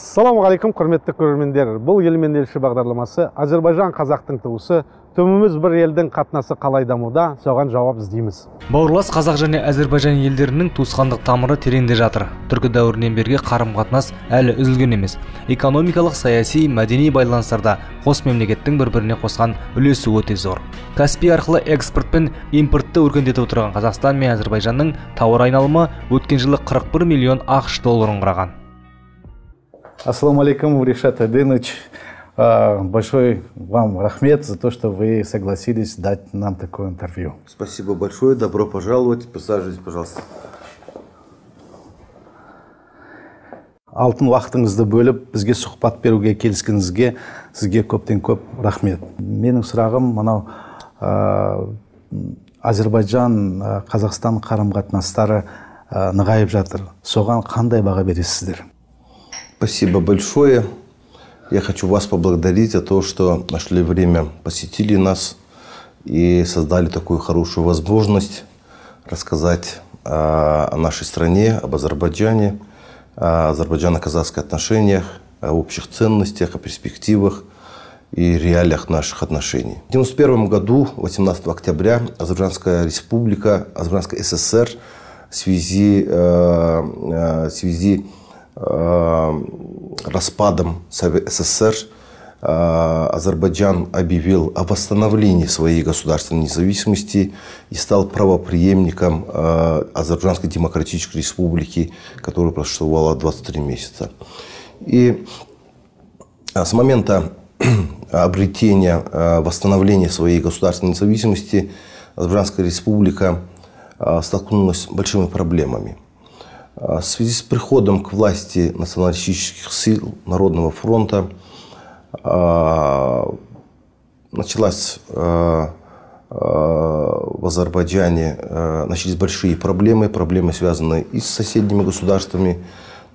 ассалаумағалейкум құрметті көрермендер бұл ел мен елші бағдарламасы әзірбайжан қазақтың туысы түбіміз бір елдің қатынасы қалай дамуда соған жауап іздейміз бауырлас қазақ және әзірбайжан елдерінің туысқандық тамыры тереңде жатыр түркі дәуірінен бергі қарым қатынас әлі үзілген емес экономикалық саяси мәдени байланыстарда қос мемлекеттің бір біріне қосқан үлесі өте зор каспий арқылы экспорт пен импортты өркендетіп отырған қазақстан мен әзірбайжанның тауар айналымы өткен жылы 41 миллион ақш долларын құраған Ассаламу алейкум, Ришат Адыныч. Большой вам рахмет за то, что вы согласились дать нам такое интервью. Спасибо большое, добро пожаловать. Присаживайтесь, пожалуйста. алтын уақытыңызды бөліп бізге сұхбат беруге келіскеніңізге сізге көптен көп рахмет менің сұрағым мынау Азербайджан, әзербайжан қазақстан қарым қатынастары нығайып жатыр соған қандай баға бересіздер Спасибо большое. Я хочу вас поблагодарить за то, что нашли время, посетили нас и создали такую хорошую возможность рассказать а, о нашей стране, об Азербайджане, о азербайджано-казахских отношениях, о общих ценностях, о перспективах и реалиях наших отношений. В 1991 году, 18 октября, Азербайджанская республика, Азербайджанская ССР в связи, э, э, в связи Э, распадом СССР э, Азербайджан объявил о восстановлении своей государственной независимости и стал правоприемником э, Азербайджанской Демократической Республики, которая просуществовала 23 месяца. И с момента обретения, восстановления своей государственной независимости Азербайджанская Республика столкнулась с большими проблемами – а, в связи с приходом к власти националистических сил Народного фронта а, началась а, в Азербайджане начались большие проблемы, проблемы связанные и с соседними государствами.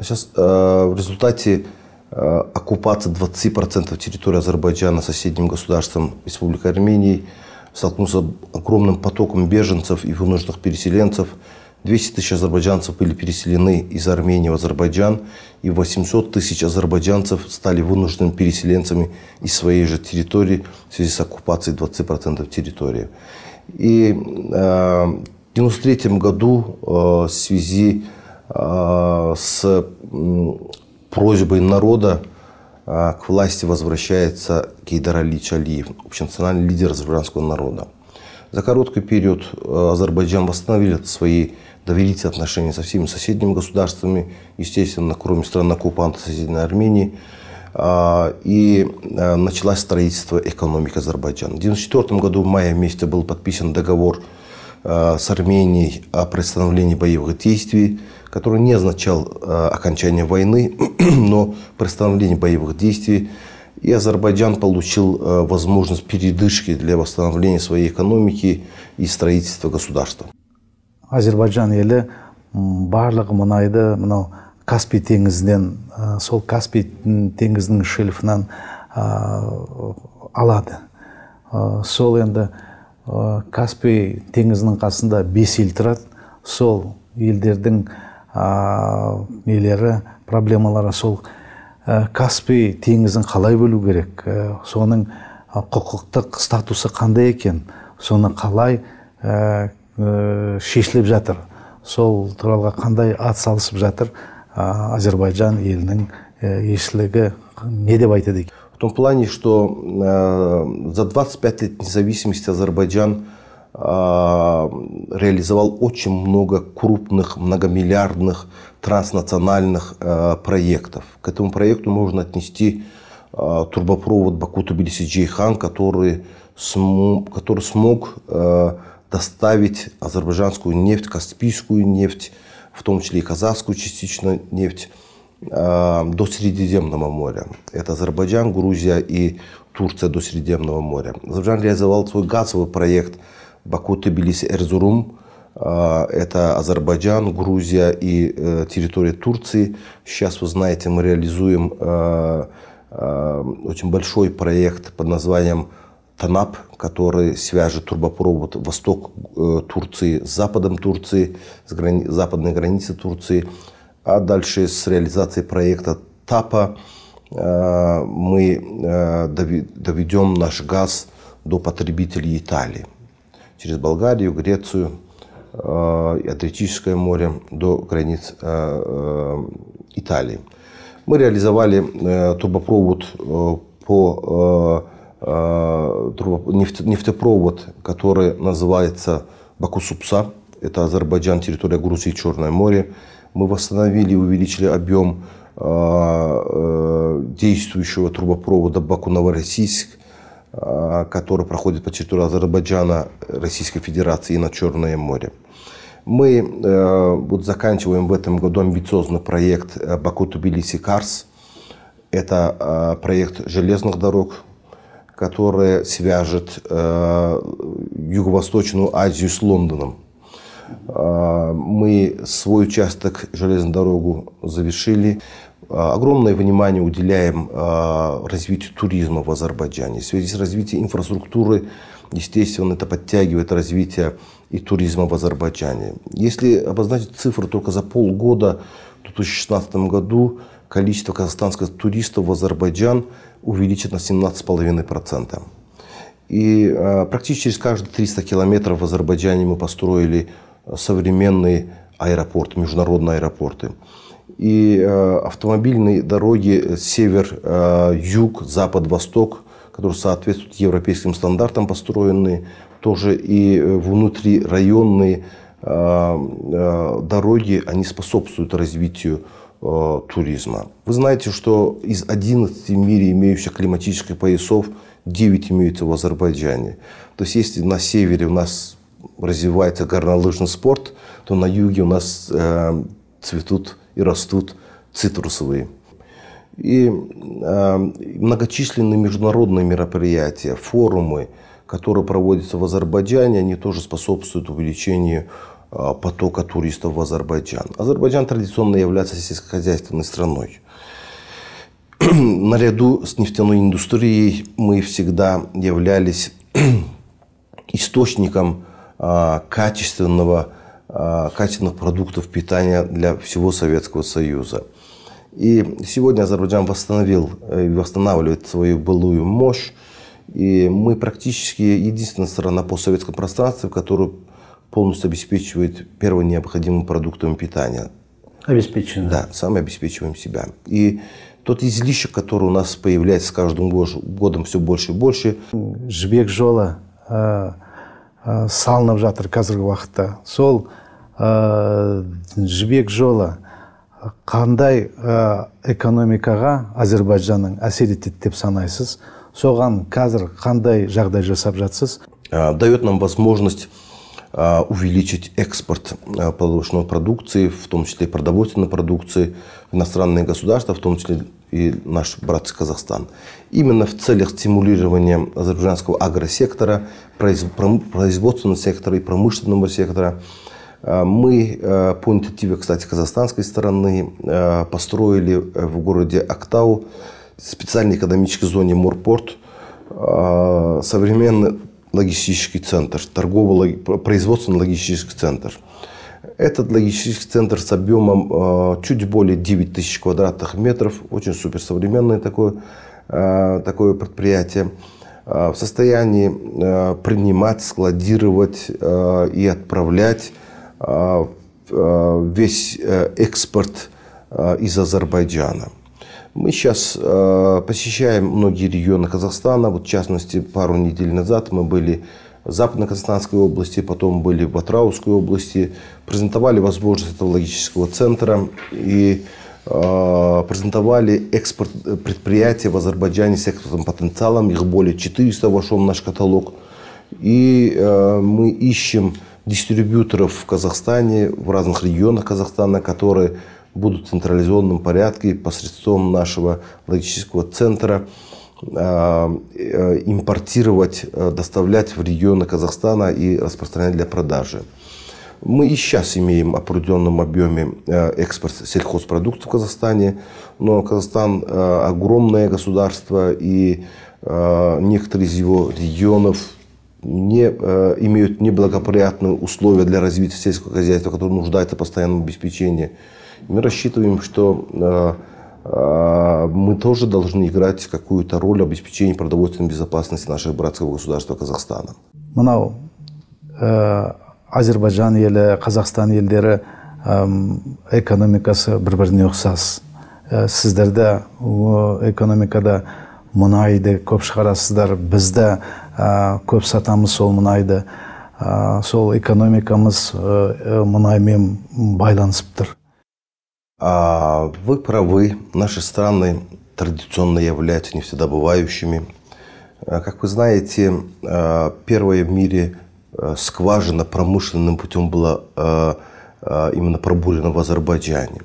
Сейчас в результате оккупации 20% территории Азербайджана соседним государством Республика Армении столкнулся с огромным потоком беженцев и вынужденных переселенцев – 200 тысяч азербайджанцев были переселены из Армении в Азербайджан, и 800 тысяч азербайджанцев стали вынужденными переселенцами из своей же территории в связи с оккупацией 20% территории. И э, в 1993 году э, в связи э, с просьбой народа э, к власти возвращается Кейдар Алич Алиев, общенациональный лидер азербайджанского народа. За короткий период э, Азербайджан восстановил свои доверительные отношения со всеми соседними государствами, естественно, кроме стран-оккупанта соседней Армении. А, и э, началось строительство экономики Азербайджана. В 1994 году, в мае месяце, был подписан договор э, с Арменией о приостановлении боевых действий, который не означал окончание войны, но приостановление боевых действий И Азербайджан получил э, возможность передышки для восстановления своей экономики и строительства государства. Азербайджан елі барлығы мұнайды мынау каспий теңізінен э, сол каспий теңізінің шельфынан э, алады сол енді каспий теңізінің қасында бес ел тұрады сол елдердің нелері проблемалары сол ә, каспий теңізін қалай бөлу керек ә, соның құқықтық статусы қандай екен соны қалай ә, шешіліп жатыр сол туралы қандай ат салысып жатыр ә, әзербайжан елінің елшілігі не деп айтады екен в том плане что за 25 лет независимости азербайджан Э, реализовал очень много крупных, многомиллиардных транснациональных э, проектов. К этому проекту можно отнести э, турбопровод Баку-Тбилиси-Джейхан, который смог, который смог доставить азербайджанскую нефть, каспийскую нефть, в том числе и казахскую частично нефть, до Средиземного моря. Это Азербайджан, Грузия и Турция до Средиземного моря. Азербайджан реализовал свой газовый проект Баку, Тбилиси, Эрзурум а, – это Азербайджан, Грузия и э, территория Турции. Сейчас, вы знаете, мы реализуем э, э, очень большой проект под названием ТАНАП, который свяжет трубопровод восток Турции с западом Турции, с грани... западной границей Турции. А дальше с реализацией проекта ТАПа мы доведем наш газ до потребителей Италии через Болгарию, Грецию, э, Атлантическое море до границ э, э, Италии. Мы реализовали трубопровод по нефтепровод, который называется Баку-Супса. Это Азербайджан, территория Грузии, Черное море. Мы восстановили и увеличили объем действующего трубопровода Баку-Новороссийск. А, который проходит по территории Азербайджана, э, Российской Федерации и на Черное море. Мы э, вот заканчиваем в этом году амбициозный проект э, Баку-Тбилиси-Карс. Это а, проект железных дорог, который свяжет э, Юго-Восточную Азию с Лондоном. А, мы свой участок железной дорогу завершили. А, огромное внимание уделяем а, развитию туризма в Азербайджане. В связи с развитием инфраструктуры, естественно, это подтягивает развитие и туризма в Азербайджане. Если обозначить цифру только за полгода, в 2016 году количество казахстанских туристов в Азербайджан увеличено на 17,5%. И а, практически через каждые 300 километров в Азербайджане мы построили современные аэропорты, международные аэропорты и э, автомобильные дороги э, север, э, юг, запад, восток, которые соответствуют европейским стандартам построенные, тоже и внутрирайонные э, дороги, они способствуют развитию туризма. Вы знаете, что из 11 в мире имеющих климатических поясов 9 имеются в Азербайджане. То есть если на севере у нас развивается горнолыжный спорт, то на юге у нас цветут и растут цитрусовые. И э, многочисленные международные мероприятия, форумы, которые проводятся в Азербайджане, они тоже способствуют увеличению э, потока туристов в Азербайджан. Азербайджан традиционно является сельскохозяйственной страной. Наряду с нефтяной индустрией мы всегда являлись источником э, качественного а, качественных продуктов питания для всего Советского Союза. И сегодня Азербайджан восстановил и э, восстанавливает свою былую мощь. И мы практически единственная страна по советскому пространству, которая полностью обеспечивает первым необходимым продуктом питания. Обеспечено. Да, сами обеспечиваем себя. И тот излишек, который у нас появляется с каждым годом все больше и больше. Жбек жола, а, а, на жатыр қазіргі уақытта. Сол ыыы э, жібек жолы қандай ә, э, экономикаға әзірбайжанның әсер етеді деп санайсыз соған қазір қандай жағдай жасап жатсыз ә, э, дает нам возможность увеличить экспорт э, продукции, в том числе и продовольственной продукции в иностранные государства, в том числе и наш братский Казахстан. Именно в целях стимулирования азербайджанского агросектора, производственного сектора и промышленного сектора Э, мы, э, по инициативе, кстати, казахстанской стороны, э, построили в городе Актау специальной экономической зоне Мурпорт современный логистический центр, торгово-производственный логистический центр. Этот логистический центр с объемом чуть более 9 тысяч квадратных метров, очень суперсовременное такое, э, такое предприятие, в состоянии принимать, складировать и отправлять Э, весь э, экспорт э, из Азербайджана. Мы сейчас посещаем многие регионы Казахстана. Вот в частности, пару недель назад мы были в Западно-Казахстанской области, потом были в Атраусской области, презентовали возможность этого логического центра и презентовали экспорт предприятия в Азербайджане с экспортным потенциалом. Их более 400 вошел в наш каталог. И мы ищем дистрибьюторов в Казахстане, в разных регионах Казахстана, которые будут в централизованном порядке посредством нашего логистического центра а, э, импортировать, э, доставлять в регионы Казахстана и распространять для продажи. Мы и сейчас имеем в определенном объеме э, экспорт сельхозпродуктов в Казахстане, но Казахстан огромное государство, и некоторые из его регионов не э, имеют неблагоприятные условия для развития сельского хозяйства, которое нуждается в постоянном обеспечении. Мы рассчитываем, что э, э, мы тоже должны играть какую-то роль в обеспечении продовольственной безопасности нашего братского государства Казахстана. мынау ә, э, әзербайжан елі қазақстан елдері э, экономикасы бір біріне ұқсас ә, э, сіздерде экономикада мұнайды көп шығарасыздар бізді көп сатамыз сол мұнайды сол экономикамыз мұнаймен байланысып тұр а, вы правы наши страны традиционно являются нефтедобывающими э, как вы знаете э, первая в мире э, скважина промышленным путем была именно пробурена в Азербайджане.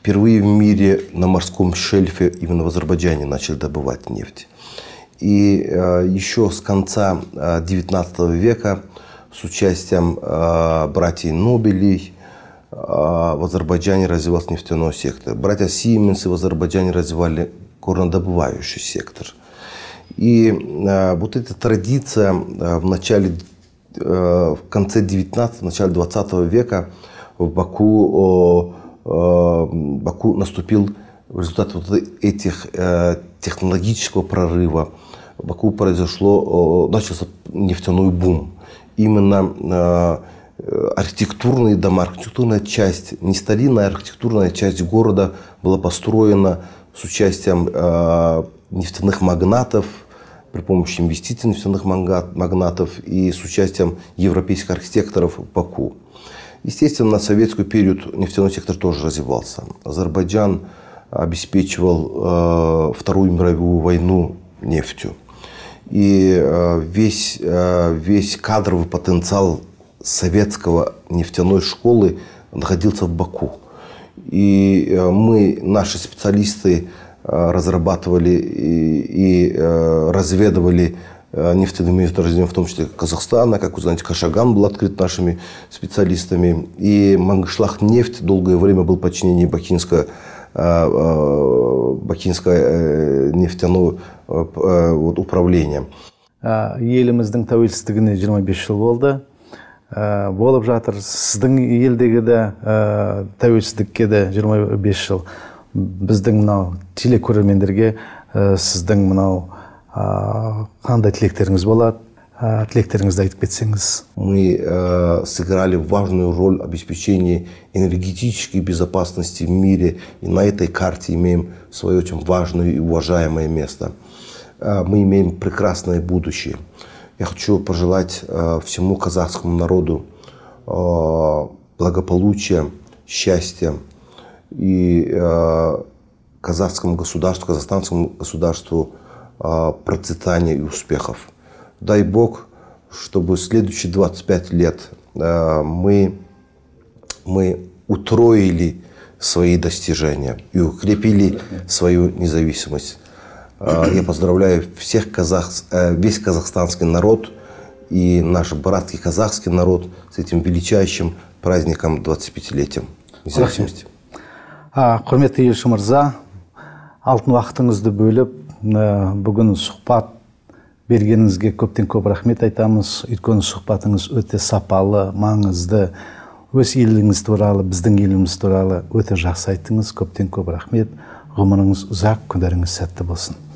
Впервые в мире на морском шельфе именно в Азербайджане начали добывать нефть. И э, еще с конца XIX э, века с участием э, братьев Нобелей в Азербайджане развивался нефтяной сектор. Братья Сименсы в Азербайджане развивали горнодобывающий сектор. И вот эта традиция в начале, в конце 19 начале 20 века в Баку, Баку наступил в результате вот этих э, технологического прорыва в Баку произошло, э, начался нефтяной бум. Именно э, архитектурные дома, архитектурная часть, не старинная а архитектурная часть города была построена с участием э, нефтяных магнатов, при помощи инвестиций нефтяных магнатов и с участием европейских архитекторов в Баку. Естественно, на советскую период нефтяной сектор тоже развивался. Азербайджан обеспечивал э, Вторую мировую войну нефтью. И э, весь, э, весь кадровый потенциал советского нефтяной школы находился в Баку. И мы, наши специалисты, разрабатывали и, и разведывали нефтяными месторождениями, в том числе Казахстана. Как вы знаете, Кашаган был открыт нашими специалистами. И Мангышлах нефть долгое время был подчинение Бакинского Э, э, бакинское э, нефтяное вот, управление еліміздің тәуелсіздігіне 25 жыл болды болып жатыр сіздің елдегі де тәуелсіздікке де 25 жыл біздің мынау телекөрермендерге сіздің мынау қандай тілектеріңіз болады тілектеріңізді айтып кетсеңіз мы э, сыграли важную роль обеспечения энергетической безопасности в мире и на этой карте имеем свое очень важное и уважаемое место э, мы имеем прекрасное будущее я хочу пожелать э, всему казахскому народу э, благополучия счастья и казахскому государству казахстанскому государству процветания и успехов дай бог, чтобы следующие 25 лет э, мы, мы утроили свои достижения и укрепили свою независимость. Э, я поздравляю всех казах, э, весь казахстанский народ и наш братский казахский народ с этим величайшим праздником 25-летием независимости. құрметті а, елші мырза алтын уақытыңызды бөліп бүгін сұхбат бергеніңізге көптен көп рахмет айтамыз өйткені сұхбатыңыз өте сапалы маңызды өз еліңіз туралы біздің еліміз туралы өте жақсы айттыңыз көптен көп рахмет ғұмырыңыз ұзақ күндеріңіз сәтті болсын